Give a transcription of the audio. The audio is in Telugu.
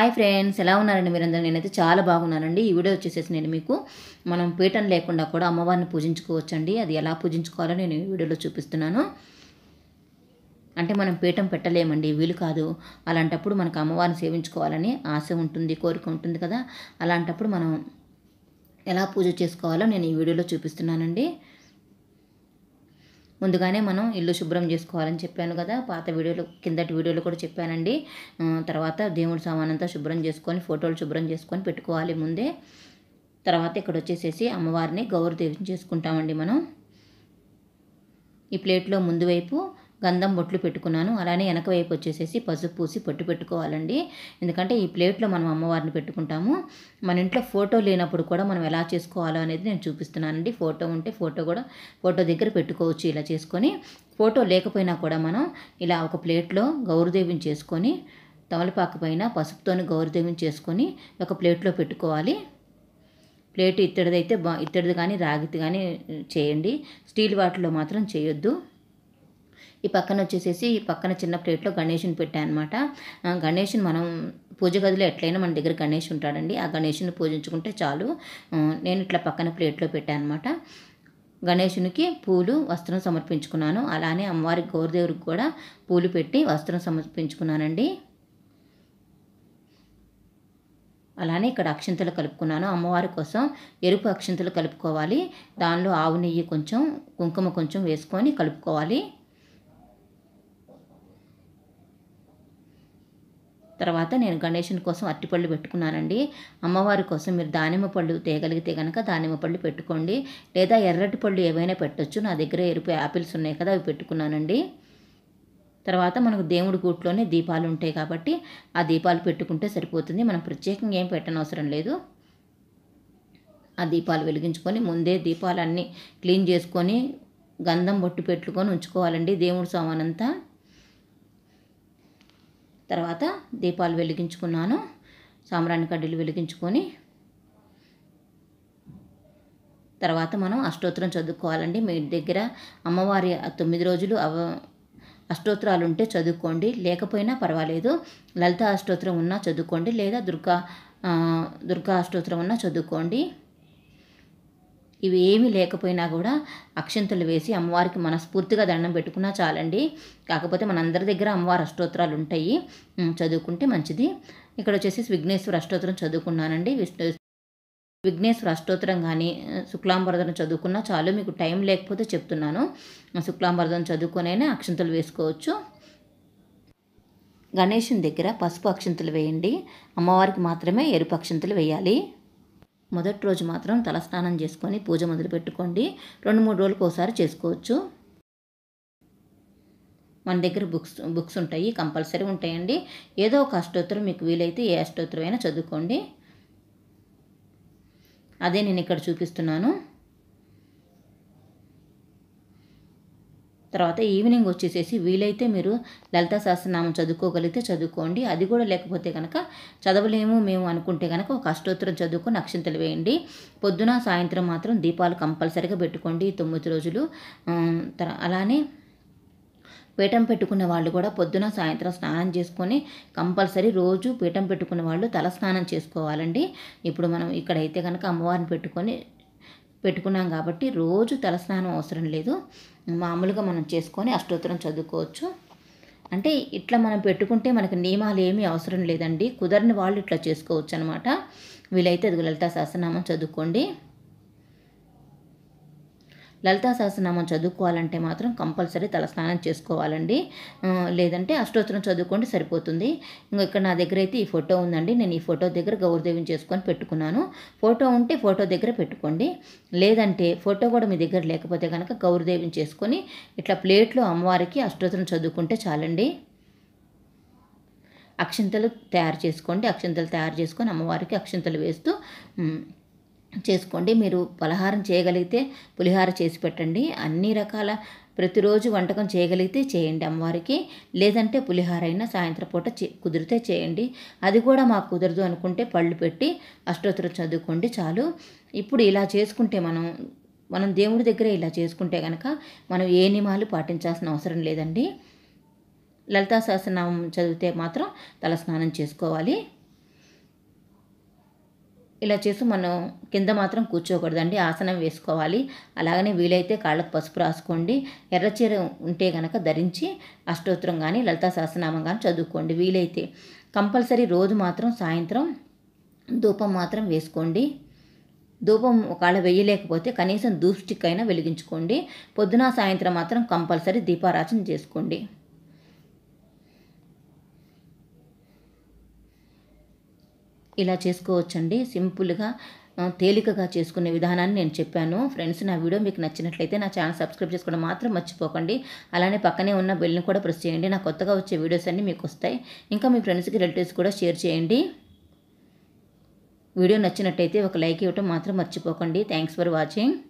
హాయ్ ఫ్రెండ్స్ ఎలా ఉన్నారండి మీరందరూ నేనైతే చాలా బాగున్నానండి ఈ వీడియో వచ్చేసేసి నేను మీకు మనం పీఠం లేకుండా కూడా అమ్మవారిని పూజించుకోవచ్చండి అది ఎలా పూజించుకోవాలో నేను ఈ వీడియోలో చూపిస్తున్నాను అంటే మనం పీఠం పెట్టలేమండి వీలు కాదు అలాంటప్పుడు మనకు అమ్మవారిని సేవించుకోవాలని ఆశ ఉంటుంది కోరిక ఉంటుంది కదా అలాంటప్పుడు మనం ఎలా పూజ చేసుకోవాలో నేను ఈ వీడియోలో చూపిస్తున్నానండి ముందుగానే మనం ఇల్లు శుభ్రం చేసుకోవాలని చెప్పాను కదా పాత వీడియోలు కిందటి వీడియోలు కూడా చెప్పానండి తర్వాత దేవుడి సామానంతా శుభ్రం చేసుకొని ఫోటోలు శుభ్రం చేసుకొని పెట్టుకోవాలి ముందే తర్వాత ఇక్కడ వచ్చేసేసి అమ్మవారిని గౌరవ గౌరదేవిని చేసుకుంటామండి మనం ఈ ప్లేట్లో ముందు వైపు గంధం బొట్లు పెట్టుకున్నాను అలానే వెనక వైపు వచ్చేసేసి పసుపు పూసి పొట్టు పెట్టుకోవాలండి ఎందుకంటే ఈ ప్లేట్లో మనం అమ్మవారిని పెట్టుకుంటాము మన ఇంట్లో ఫోటో లేనప్పుడు కూడా మనం ఎలా చేసుకోవాలో అనేది నేను చూపిస్తున్నానండి ఫోటో ఉంటే ఫోటో కూడా ఫోటో దగ్గర పెట్టుకోవచ్చు ఇలా చేసుకొని ఫోటో లేకపోయినా కూడా మనం ఇలా ఒక ప్లేట్లో గౌరదేవిని చేసుకొని తమలపాకు పైన పసుపుతోని గౌరదేవిని చేసుకొని ఒక ప్లేట్లో పెట్టుకోవాలి ప్లేట్ ఇత్తడిదైతే బా ఇత్తడిది కానీ రాగిది కానీ చేయండి స్టీల్ వాటిలో మాత్రం చేయొద్దు ఈ పక్కన వచ్చేసేసి ఈ పక్కన చిన్న ప్లేట్లో గణేషుని పెట్టాను అనమాట గణేషుని మనం పూజ గదిలో ఎట్లయినా మన దగ్గర గణేష్ ఉంటాడండి ఆ గణేషుని పూజించుకుంటే చాలు నేను ఇట్లా పక్కన ప్లేట్లో పెట్టాను అనమాట గణేషునికి పూలు వస్త్రం సమర్పించుకున్నాను అలానే అమ్మవారి గౌరదేవుడికి కూడా పూలు పెట్టి వస్త్రం సమర్పించుకున్నానండి అలానే ఇక్కడ అక్షంతలు కలుపుకున్నాను అమ్మవారి కోసం ఎరుపు అక్షంతలు కలుపుకోవాలి దానిలో ఆవు నెయ్యి కొంచెం కుంకుమ కొంచెం వేసుకొని కలుపుకోవాలి తర్వాత నేను గణేషుని కోసం అరటిపళ్ళు పెట్టుకున్నానండి అమ్మవారి కోసం మీరు దానిమ్మ పళ్ళు తేగలిగితే కనుక దానిమ్మ పళ్ళు పెట్టుకోండి లేదా ఎర్రటి పళ్ళు ఏవైనా పెట్టొచ్చు నా దగ్గర ఎరుపు యాపిల్స్ ఉన్నాయి కదా అవి పెట్టుకున్నానండి తర్వాత మనకు దేవుడి గూట్లోనే దీపాలు ఉంటాయి కాబట్టి ఆ దీపాలు పెట్టుకుంటే సరిపోతుంది మనం ప్రత్యేకంగా ఏం పెట్టనవసరం లేదు ఆ దీపాలు వెలిగించుకొని ముందే దీపాలన్నీ క్లీన్ చేసుకొని గంధం బొట్టు పెట్టుకొని ఉంచుకోవాలండి దేవుడి సామానంతా తర్వాత దీపాలు వెలిగించుకున్నాను సాంబ్రాణి కడ్డీలు వెలిగించుకొని తర్వాత మనం అష్టోత్తరం చదువుకోవాలండి మీ దగ్గర అమ్మవారి తొమ్మిది రోజులు అవ అష్టోత్తరాలు ఉంటే చదువుకోండి లేకపోయినా పర్వాలేదు లలిత అష్టోత్తరం ఉన్నా చదువుకోండి లేదా దుర్గా దుర్గా అష్టోత్తరం ఉన్నా చదువుకోండి ఇవి ఏమీ లేకపోయినా కూడా అక్షంతలు వేసి అమ్మవారికి మనస్ఫూర్తిగా దండం పెట్టుకున్నా చాలండి కాకపోతే మనందరి దగ్గర అమ్మవారి అష్టోత్తరాలు ఉంటాయి చదువుకుంటే మంచిది ఇక్కడ వచ్చేసి విఘ్నేశ్వర అష్టోత్తరం చదువుకున్నానండి విష్ణు విఘ్నేశ్వర అష్టోత్తరం కానీ శుక్లాంబరదం చదువుకున్నా చాలు మీకు టైం లేకపోతే చెప్తున్నాను శుక్లాంబరదం చదువుకునే అక్షంతలు వేసుకోవచ్చు గణేషుని దగ్గర పసుపు అక్షంతలు వేయండి అమ్మవారికి మాత్రమే ఎరుపు అక్షంతలు వేయాలి మొదటి రోజు మాత్రం తలస్నానం చేసుకొని పూజ మొదలు పెట్టుకోండి రెండు మూడు రోజులకు ఒకసారి చేసుకోవచ్చు మన దగ్గర బుక్స్ బుక్స్ ఉంటాయి కంపల్సరీ ఉంటాయండి ఏదో ఒక అష్టోత్తరం మీకు వీలైతే ఏ అష్టోత్తరం అయినా చదువుకోండి అదే నేను ఇక్కడ చూపిస్తున్నాను తర్వాత ఈవినింగ్ వచ్చేసేసి వీలైతే మీరు లలిత సహస్రనామం చదువుకోగలిగితే చదువుకోండి అది కూడా లేకపోతే కనుక చదవలేము మేము అనుకుంటే కనుక ఒక అష్టోత్తరం చదువుకొని నక్షంతలు వేయండి పొద్దున సాయంత్రం మాత్రం దీపాలు కంపల్సరీగా పెట్టుకోండి తొమ్మిది రోజులు అలానే పీఠం పెట్టుకున్న వాళ్ళు కూడా పొద్దున సాయంత్రం స్నానం చేసుకొని కంపల్సరీ రోజు పీఠం పెట్టుకున్న వాళ్ళు తల స్నానం చేసుకోవాలండి ఇప్పుడు మనం ఇక్కడైతే కనుక అమ్మవారిని పెట్టుకొని పెట్టుకున్నాం కాబట్టి రోజు తలస్నానం అవసరం లేదు మామూలుగా మనం చేసుకొని అష్టోత్తరం చదువుకోవచ్చు అంటే ఇట్లా మనం పెట్టుకుంటే మనకు నియమాలు ఏమీ అవసరం లేదండి కుదరని వాళ్ళు ఇట్లా చేసుకోవచ్చు అనమాట వీలైతే అది లలితా సహస్రనామం చదువుకోండి లలితా సహస్రనామం చదువుకోవాలంటే మాత్రం కంపల్సరీ తలస్నానం చేసుకోవాలండి లేదంటే అష్టోత్తరం చదువుకోండి సరిపోతుంది ఇంకా ఇక్కడ నా దగ్గర అయితే ఈ ఫోటో ఉందండి నేను ఈ ఫోటో దగ్గర గౌరదేవిని చేసుకొని పెట్టుకున్నాను ఫోటో ఉంటే ఫోటో దగ్గర పెట్టుకోండి లేదంటే ఫోటో కూడా మీ దగ్గర లేకపోతే కనుక గౌరదేవిని చేసుకొని ఇట్లా ప్లేట్లో అమ్మవారికి అష్టోత్తరం చదువుకుంటే చాలండి అక్షింతలు తయారు చేసుకోండి అక్షింతలు తయారు చేసుకొని అమ్మవారికి అక్షింతలు వేస్తూ చేసుకోండి మీరు పలహారం చేయగలిగితే పులిహార చేసి పెట్టండి అన్ని రకాల ప్రతిరోజు వంటకం చేయగలిగితే చేయండి అమ్మవారికి లేదంటే పులిహార అయినా సాయంత్రం పూట కుదిరితే చేయండి అది కూడా మాకు కుదరదు అనుకుంటే పళ్ళు పెట్టి అష్టోత్తరం చదువుకోండి చాలు ఇప్పుడు ఇలా చేసుకుంటే మనం మనం దేవుడి దగ్గరే ఇలా చేసుకుంటే కనుక మనం ఏ నియమాలు పాటించాల్సిన అవసరం లేదండి లలితా సహస్రనామం చదివితే మాత్రం తలస్నానం చేసుకోవాలి ఇలా చేసి మనం కింద మాత్రం కూర్చోకూడదండి ఆసనం వేసుకోవాలి అలాగనే వీలైతే కాళ్ళకు పసుపు రాసుకోండి ఎర్రచీర ఉంటే కనుక ధరించి అష్టోత్తరం కానీ లలితా సహస్రనామం కానీ చదువుకోండి వీలైతే కంపల్సరీ రోజు మాత్రం సాయంత్రం ధూపం మాత్రం వేసుకోండి ధూపం ఒకవేళ వేయలేకపోతే కనీసం దూప్ స్టిక్ అయినా వెలిగించుకోండి పొద్దున సాయంత్రం మాత్రం కంపల్సరీ దీపారాచన చేసుకోండి ఇలా చేసుకోవచ్చండి సింపుల్గా తేలికగా చేసుకునే విధానాన్ని నేను చెప్పాను ఫ్రెండ్స్ నా వీడియో మీకు నచ్చినట్లయితే నా ఛానల్ సబ్స్క్రైబ్ చేసుకోవడం మాత్రం మర్చిపోకండి అలానే పక్కనే ఉన్న బెల్ని కూడా ప్రెస్ చేయండి నా కొత్తగా వచ్చే వీడియోస్ అన్నీ మీకు వస్తాయి ఇంకా మీ ఫ్రెండ్స్కి రిలేటివ్స్ కూడా షేర్ చేయండి వీడియో నచ్చినట్టయితే ఒక లైక్ ఇవ్వటం మాత్రం మర్చిపోకండి థ్యాంక్స్ ఫర్ వాచింగ్